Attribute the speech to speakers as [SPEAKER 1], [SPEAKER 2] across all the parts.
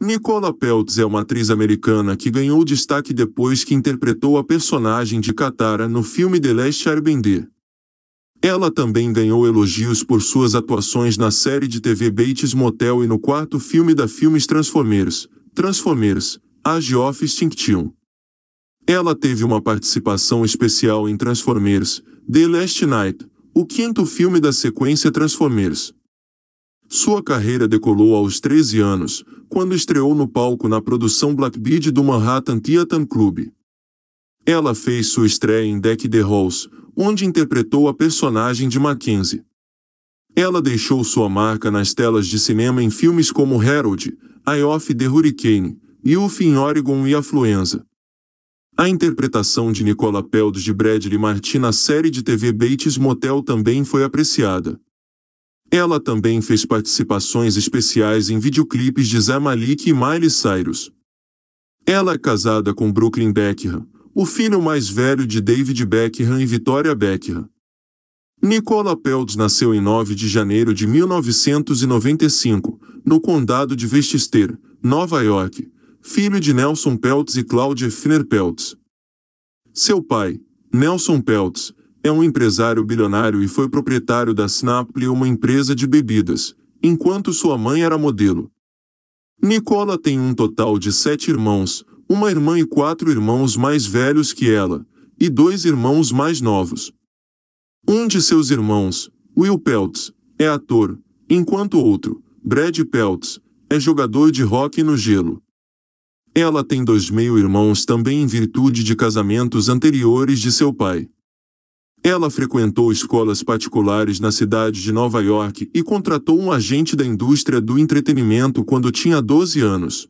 [SPEAKER 1] Nicola Peltz é uma atriz americana que ganhou destaque depois que interpretou a personagem de Katara no filme The Last Airbender. Ela também ganhou elogios por suas atuações na série de TV Bates Motel e no quarto filme da Filmes Transformers, Transformers, Age of Extinction. Ela teve uma participação especial em Transformers, The Last Night, o quinto filme da sequência Transformers. Sua carreira decolou aos 13 anos, quando estreou no palco na produção Blackbeard do Manhattan Theatre Club. Ela fez sua estreia em Deck the Halls, onde interpretou a personagem de Mackenzie. Ela deixou sua marca nas telas de cinema em filmes como Harold, Eye of the Hurricane, Youth in Oregon e Afluenza. A interpretação de Nicola Peldes de Bradley Martin na série de TV Bates Motel também foi apreciada. Ela também fez participações especiais em videoclipes de Zé Malik e Miley Cyrus. Ela é casada com Brooklyn Beckham, o filho mais velho de David Beckham e Victoria Beckham. Nicola Peltz nasceu em 9 de janeiro de 1995, no condado de Westchester, Nova York, filho de Nelson Peltz e Claudia Finer Peltz. Seu pai, Nelson Peltz, é um empresário bilionário e foi proprietário da Snapple, uma empresa de bebidas, enquanto sua mãe era modelo. Nicola tem um total de sete irmãos, uma irmã e quatro irmãos mais velhos que ela, e dois irmãos mais novos. Um de seus irmãos, Will Peltz, é ator, enquanto outro, Brad Peltz, é jogador de hóquei no gelo. Ela tem dois meio-irmãos também em virtude de casamentos anteriores de seu pai. Ela frequentou escolas particulares na cidade de Nova York e contratou um agente da indústria do entretenimento quando tinha 12 anos.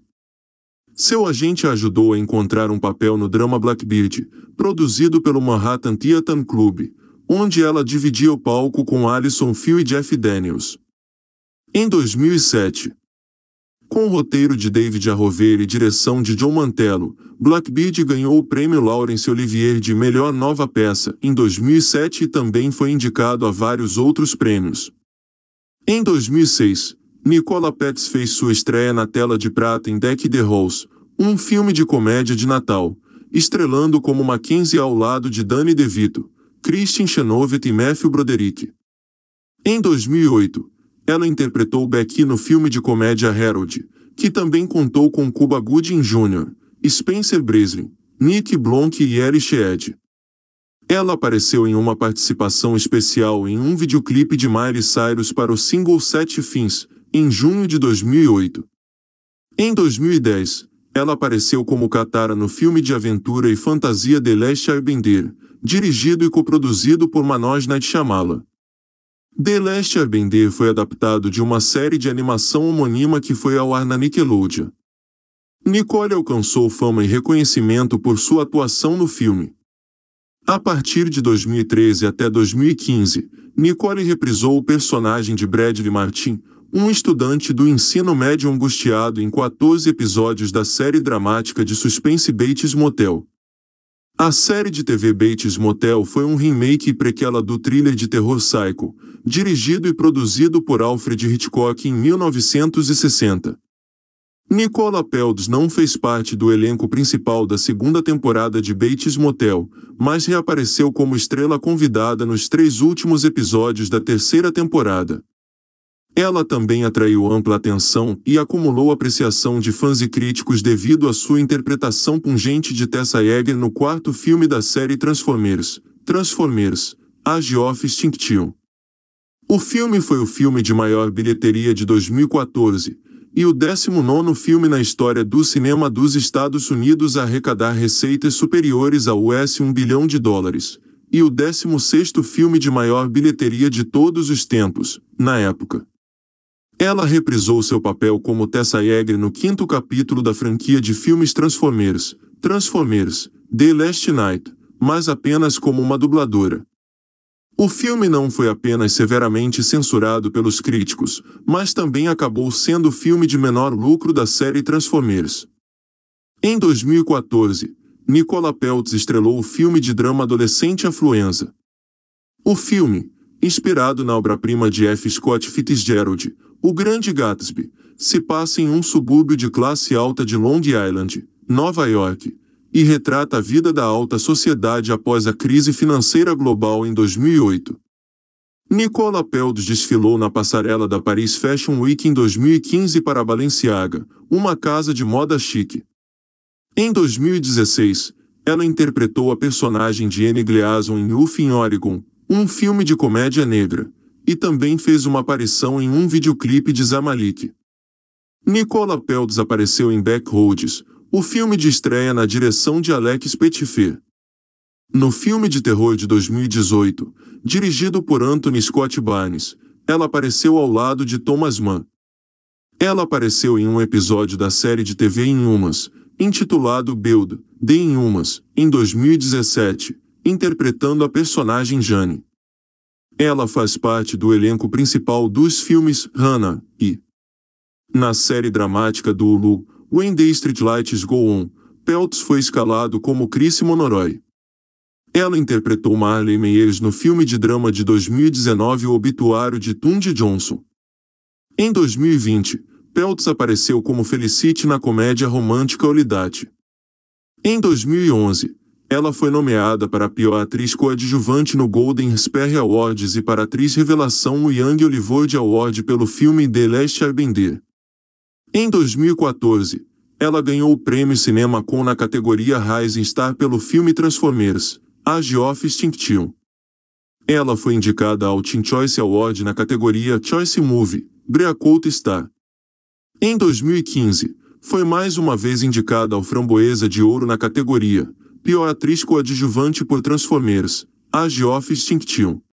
[SPEAKER 1] Seu agente a ajudou a encontrar um papel no drama Blackbeard, produzido pelo Manhattan Theatre Club, onde ela dividia o palco com Alison Phil e Jeff Daniels. Em 2007, com o roteiro de David Arrover e direção de John Mantello, Blackbeard ganhou o prêmio Laurence Olivier de melhor nova peça em 2007 e também foi indicado a vários outros prêmios. Em 2006, Nicola Pets fez sua estreia na tela de prata em Deck the Halls, um filme de comédia de Natal, estrelando como Mackenzie ao lado de Danny DeVito, Christian Chenoweth e Matthew Broderick. Em 2008, ela interpretou Becky no filme de comédia Harold, que também contou com Cuba Gooding Jr., Spencer Breslin, Nick Blonk e Eric Shead. Ela apareceu em uma participação especial em um videoclipe de Miley Cyrus para o single Sete Fins, em junho de 2008. Em 2010, ela apareceu como Katara no filme de aventura e fantasia The Last Airbender, dirigido e coproduzido por Manoj Night The Last Airbender foi adaptado de uma série de animação homônima que foi ao ar na Nickelodeon. Nicole alcançou fama e reconhecimento por sua atuação no filme. A partir de 2013 até 2015, Nicole reprisou o personagem de Bradley Martin, um estudante do ensino médio angustiado em 14 episódios da série dramática de suspense Bates Motel. A série de TV Bates Motel foi um remake prequela do thriller de terror Psycho, dirigido e produzido por Alfred Hitchcock em 1960. Nicola Peltz não fez parte do elenco principal da segunda temporada de Bates Motel, mas reapareceu como estrela convidada nos três últimos episódios da terceira temporada. Ela também atraiu ampla atenção e acumulou apreciação de fãs e críticos devido à sua interpretação pungente de Tessa Yeager no quarto filme da série Transformers, Transformers, Age of Extinction. O filme foi o filme de maior bilheteria de 2014 e o 19 filme na história do cinema dos Estados Unidos a arrecadar receitas superiores a US 1 bilhão de dólares, e o 16º filme de maior bilheteria de todos os tempos, na época. Ela reprisou seu papel como Tessa Yeager no quinto capítulo da franquia de filmes Transformers, Transformers, The Last Night, mas apenas como uma dubladora. O filme não foi apenas severamente censurado pelos críticos, mas também acabou sendo o filme de menor lucro da série Transformers. Em 2014, Nicola Peltz estrelou o filme de drama adolescente Afluenza. O filme, inspirado na obra-prima de F. Scott Fitzgerald, o Grande Gatsby se passa em um subúrbio de classe alta de Long Island, Nova York, e retrata a vida da alta sociedade após a crise financeira global em 2008. Nicola Peldos desfilou na passarela da Paris Fashion Week em 2015 para Balenciaga, uma casa de moda chique. Em 2016, ela interpretou a personagem de Anne Gleason em Wolf in Oregon, um filme de comédia negra e também fez uma aparição em um videoclipe de Zamalek. Nicola Peltz apareceu em Backroads, o filme de estreia na direção de Alex Petitfer. No filme de terror de 2018, dirigido por Anthony Scott Barnes, ela apareceu ao lado de Thomas Mann. Ela apareceu em um episódio da série de TV Inhumas, intitulado Build, The Inhumas, em 2017, interpretando a personagem Jane. Ela faz parte do elenco principal dos filmes Hannah e na série dramática do Hulu, When the Streetlights Lights Go On, Peltz foi escalado como Chris Monoroy. Ela interpretou Marley Meyers no filme de drama de 2019 O Obituário de Tunde Johnson. Em 2020, Peltz apareceu como Felicity na comédia romântica Olidate. Em 2011, ela foi nomeada para a pior atriz coadjuvante no Golden Sperry Awards e para atriz revelação no Young Hollywood Award pelo filme The Last Airbender. Em 2014, ela ganhou o prêmio Cinema con na categoria Rising Star pelo filme Transformers, Age of Extinction. Ela foi indicada ao Teen Choice Award na categoria Choice Movie, Breakout Star. Em 2015, foi mais uma vez indicada ao Framboesa de Ouro na categoria pior atriz coadjuvante por Transformers, A Geoff Extinction,